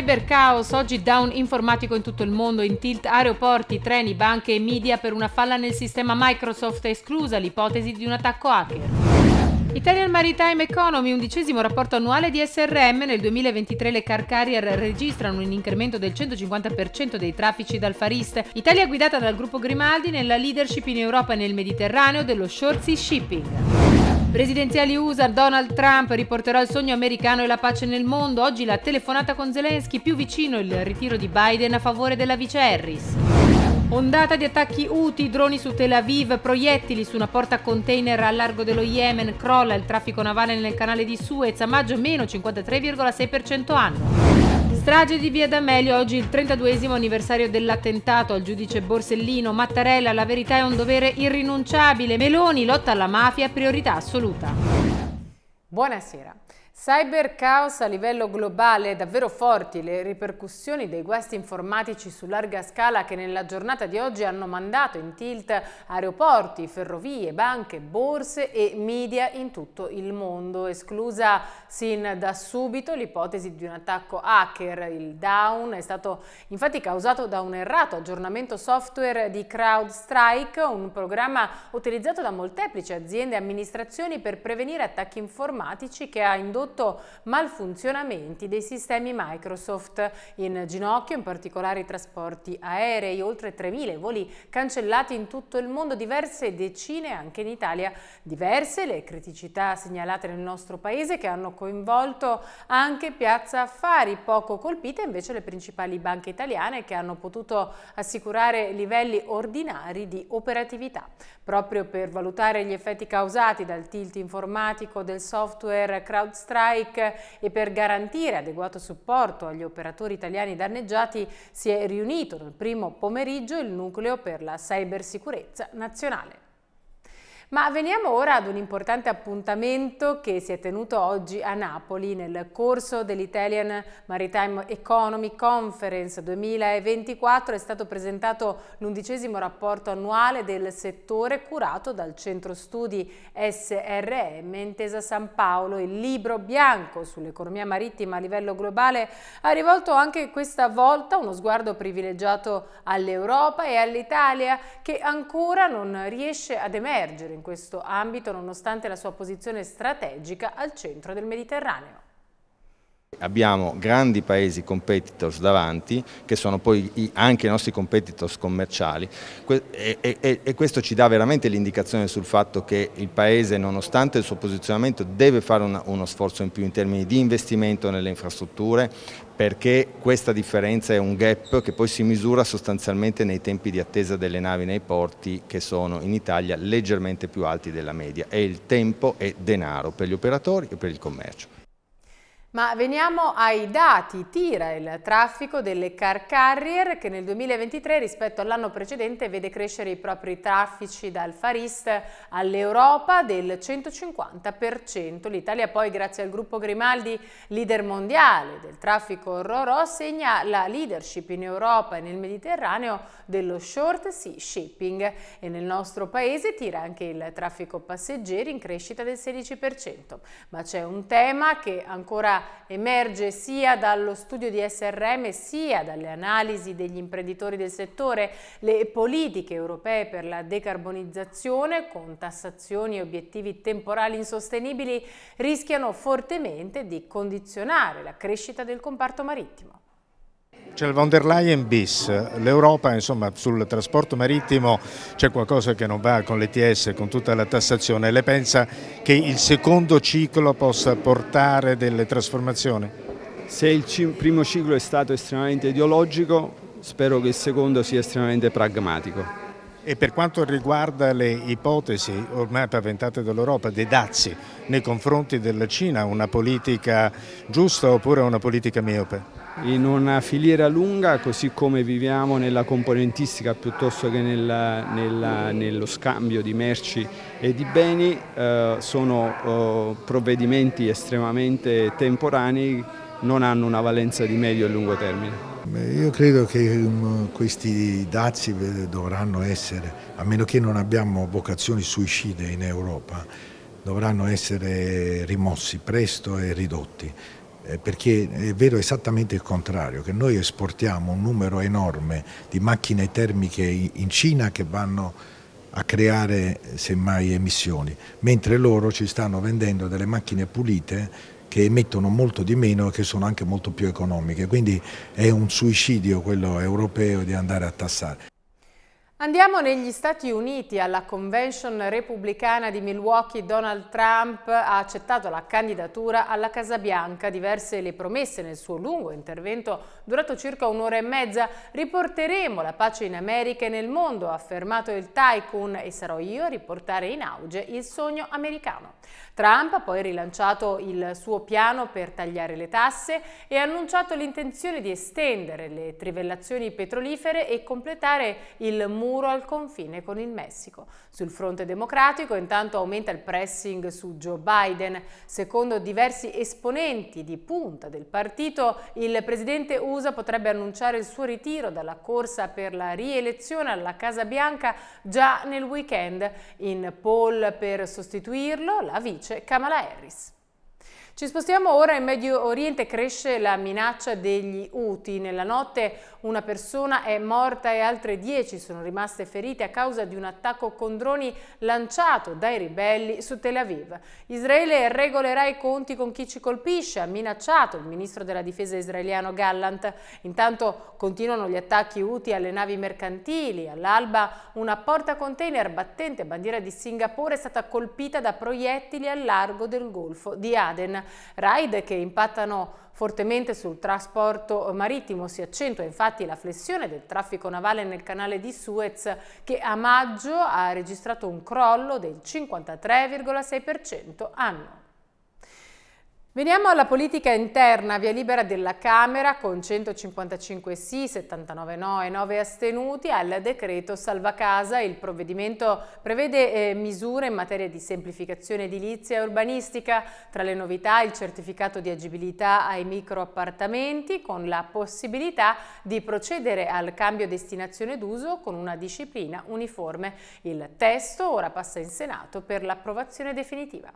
Cyber Chaos, oggi down informatico in tutto il mondo, in tilt aeroporti, treni, banche e media per una falla nel sistema Microsoft, esclusa l'ipotesi di un attacco hacker. Italian Maritime Economy, undicesimo rapporto annuale di SRM, nel 2023 le car carrier registrano un incremento del 150% dei traffici dal Far East. Italia guidata dal gruppo Grimaldi nella leadership in Europa e nel Mediterraneo dello Shortsea Shipping. Presidenziali USA, Donald Trump riporterà il sogno americano e la pace nel mondo. Oggi la telefonata con Zelensky, più vicino il ritiro di Biden a favore della vice Harris. Ondata di attacchi UTI, droni su Tel Aviv, proiettili su una porta container a largo dello Yemen, crolla il traffico navale nel canale di Suez, a maggio meno 53,6% anno. Strage di Via D'Amelio, oggi il 32 anniversario dell'attentato al giudice Borsellino. Mattarella, la verità è un dovere irrinunciabile. Meloni, lotta alla mafia, priorità assoluta. Buonasera. Cyber caos a livello globale, davvero forti le ripercussioni dei guasti informatici su larga scala che nella giornata di oggi hanno mandato in tilt aeroporti, ferrovie, banche, borse e media in tutto il mondo, esclusa sin da subito l'ipotesi di un attacco hacker. Il down è stato infatti causato da un errato aggiornamento software di CrowdStrike, un programma utilizzato da molteplici aziende e amministrazioni per prevenire attacchi informatici che ha indotto prodotto malfunzionamenti dei sistemi Microsoft. In ginocchio in particolare i trasporti aerei, oltre 3.000 voli cancellati in tutto il mondo, diverse decine anche in Italia. Diverse le criticità segnalate nel nostro paese che hanno coinvolto anche Piazza Affari, poco colpite invece le principali banche italiane che hanno potuto assicurare livelli ordinari di operatività. Proprio per valutare gli effetti causati dal tilt informatico del software CrowdStrike strike e per garantire adeguato supporto agli operatori italiani danneggiati si è riunito nel primo pomeriggio il nucleo per la cybersicurezza nazionale. Ma veniamo ora ad un importante appuntamento che si è tenuto oggi a Napoli nel corso dell'Italian Maritime Economy Conference 2024 è stato presentato l'undicesimo rapporto annuale del settore curato dal Centro Studi SRM Intesa San Paolo. Il libro bianco sull'economia marittima a livello globale ha rivolto anche questa volta uno sguardo privilegiato all'Europa e all'Italia che ancora non riesce ad emergere in questo ambito nonostante la sua posizione strategica al centro del Mediterraneo. Abbiamo grandi paesi competitors davanti, che sono poi anche i nostri competitors commerciali e, e, e questo ci dà veramente l'indicazione sul fatto che il Paese, nonostante il suo posizionamento, deve fare una, uno sforzo in più in termini di investimento nelle infrastrutture perché questa differenza è un gap che poi si misura sostanzialmente nei tempi di attesa delle navi nei porti che sono in Italia leggermente più alti della media e il tempo è denaro per gli operatori e per il commercio. Ma veniamo ai dati. Tira il traffico delle car carrier che nel 2023 rispetto all'anno precedente vede crescere i propri traffici dal Far East all'Europa del 150%. L'Italia poi grazie al gruppo Grimaldi, leader mondiale del traffico RORO, segna la leadership in Europa e nel Mediterraneo dello short sea shipping e nel nostro paese tira anche il traffico passeggeri in crescita del 16%. Ma c'è un tema che ancora emerge sia dallo studio di SRM sia dalle analisi degli imprenditori del settore, le politiche europee per la decarbonizzazione con tassazioni e obiettivi temporali insostenibili rischiano fortemente di condizionare la crescita del comparto marittimo. C'è cioè, il von der Leyen bis, l'Europa insomma sul trasporto marittimo c'è qualcosa che non va con l'ETS, con tutta la tassazione, lei pensa che il secondo ciclo possa portare delle trasformazioni? Se il primo ciclo è stato estremamente ideologico, spero che il secondo sia estremamente pragmatico. E per quanto riguarda le ipotesi ormai paventate dall'Europa, dei dazi nei confronti della Cina, una politica giusta oppure una politica miope? in una filiera lunga, così come viviamo nella componentistica piuttosto che nella, nella, nello scambio di merci e di beni, eh, sono eh, provvedimenti estremamente temporanei, non hanno una valenza di medio e lungo termine. Io credo che mm, questi dazi eh, dovranno essere, a meno che non abbiamo vocazioni suicide in Europa, dovranno essere rimossi presto e ridotti. Eh, perché è vero esattamente il contrario, che noi esportiamo un numero enorme di macchine termiche in Cina che vanno a creare semmai emissioni, mentre loro ci stanno vendendo delle macchine pulite che emettono molto di meno e che sono anche molto più economiche, quindi è un suicidio quello europeo di andare a tassare. Andiamo negli Stati Uniti, alla convention repubblicana di Milwaukee Donald Trump ha accettato la candidatura alla Casa Bianca, diverse le promesse nel suo lungo intervento durato circa un'ora e mezza. Riporteremo la pace in America e nel mondo, ha affermato il tycoon e sarò io a riportare in auge il sogno americano. Trump ha poi rilanciato il suo piano per tagliare le tasse e ha annunciato l'intenzione di estendere le trivellazioni petrolifere e completare il muro muro al confine con il Messico. Sul fronte democratico intanto aumenta il pressing su Joe Biden. Secondo diversi esponenti di punta del partito, il presidente USA potrebbe annunciare il suo ritiro dalla corsa per la rielezione alla Casa Bianca già nel weekend. In poll per sostituirlo la vice Kamala Harris. Ci spostiamo ora in Medio Oriente, cresce la minaccia degli UTI. Nella notte una persona è morta e altre 10 sono rimaste ferite a causa di un attacco con droni lanciato dai ribelli su Tel Aviv. Israele regolerà i conti con chi ci colpisce, ha minacciato il ministro della difesa israeliano Gallant. Intanto continuano gli attacchi uti alle navi mercantili. All'alba una porta container battente bandiera di Singapore è stata colpita da proiettili al largo del golfo di Aden. Raid che impattano fortemente sul trasporto marittimo, si accentua infatti la flessione del traffico navale nel canale di Suez che a maggio ha registrato un crollo del 53,6% anno. Veniamo alla politica interna, via libera della Camera con 155 sì, 79 no e 9 astenuti al decreto Salva Casa. Il provvedimento prevede eh, misure in materia di semplificazione edilizia e urbanistica, tra le novità il certificato di agibilità ai microappartamenti con la possibilità di procedere al cambio destinazione d'uso con una disciplina uniforme. Il testo ora passa in Senato per l'approvazione definitiva.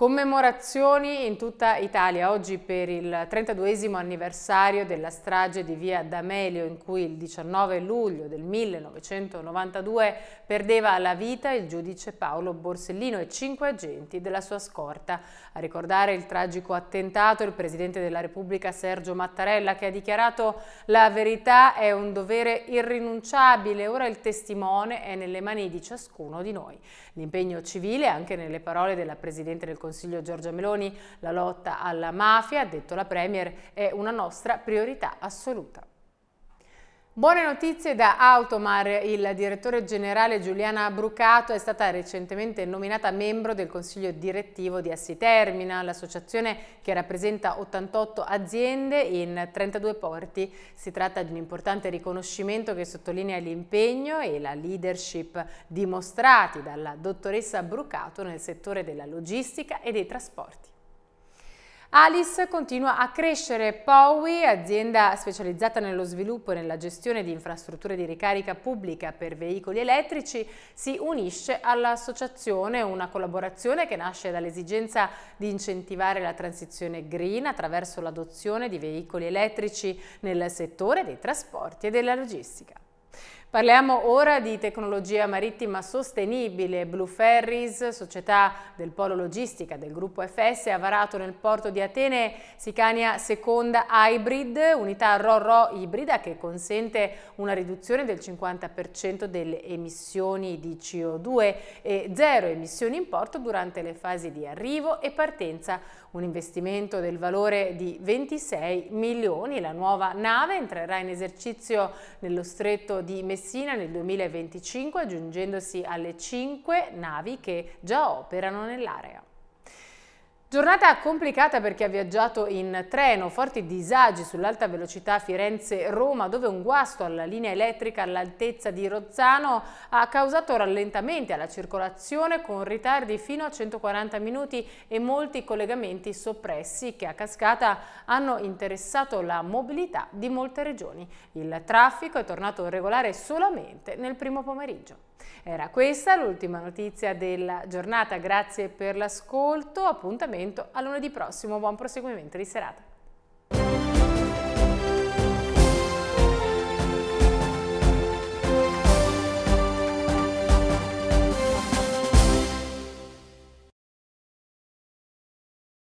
Commemorazioni in tutta Italia oggi per il 32 anniversario della strage di via D'Amelio in cui il 19 luglio del 1992 perdeva la vita il giudice Paolo Borsellino e cinque agenti della sua scorta. A ricordare il tragico attentato il Presidente della Repubblica Sergio Mattarella che ha dichiarato la verità è un dovere irrinunciabile, ora il testimone è nelle mani di ciascuno di noi. L'impegno civile anche nelle parole della Presidente del Consiglio Consiglio Giorgia Meloni, la lotta alla mafia, ha detto la Premier, è una nostra priorità assoluta. Buone notizie da Automar, il direttore generale Giuliana Brucato è stata recentemente nominata membro del consiglio direttivo di Assitermina, l'associazione che rappresenta 88 aziende in 32 porti. Si tratta di un importante riconoscimento che sottolinea l'impegno e la leadership dimostrati dalla dottoressa Brucato nel settore della logistica e dei trasporti. Alice continua a crescere. Powi, azienda specializzata nello sviluppo e nella gestione di infrastrutture di ricarica pubblica per veicoli elettrici, si unisce all'associazione, una collaborazione che nasce dall'esigenza di incentivare la transizione green attraverso l'adozione di veicoli elettrici nel settore dei trasporti e della logistica. Parliamo ora di tecnologia marittima sostenibile. Blue Ferries, società del polo logistica del gruppo FS, ha varato nel porto di Atene Sicania seconda Hybrid, unità RORO ibrida che consente una riduzione del 50% delle emissioni di CO2 e zero emissioni in porto durante le fasi di arrivo e partenza un investimento del valore di 26 milioni. La nuova nave entrerà in esercizio nello stretto di Messina nel 2025, aggiungendosi alle 5 navi che già operano nell'area. Giornata complicata per chi ha viaggiato in treno, forti disagi sull'alta velocità Firenze-Roma dove un guasto alla linea elettrica all'altezza di Rozzano ha causato rallentamenti alla circolazione con ritardi fino a 140 minuti e molti collegamenti soppressi che a cascata hanno interessato la mobilità di molte regioni. Il traffico è tornato regolare solamente nel primo pomeriggio. Era questa l'ultima notizia della giornata, grazie per l'ascolto, appuntamento a lunedì prossimo, buon proseguimento di serata.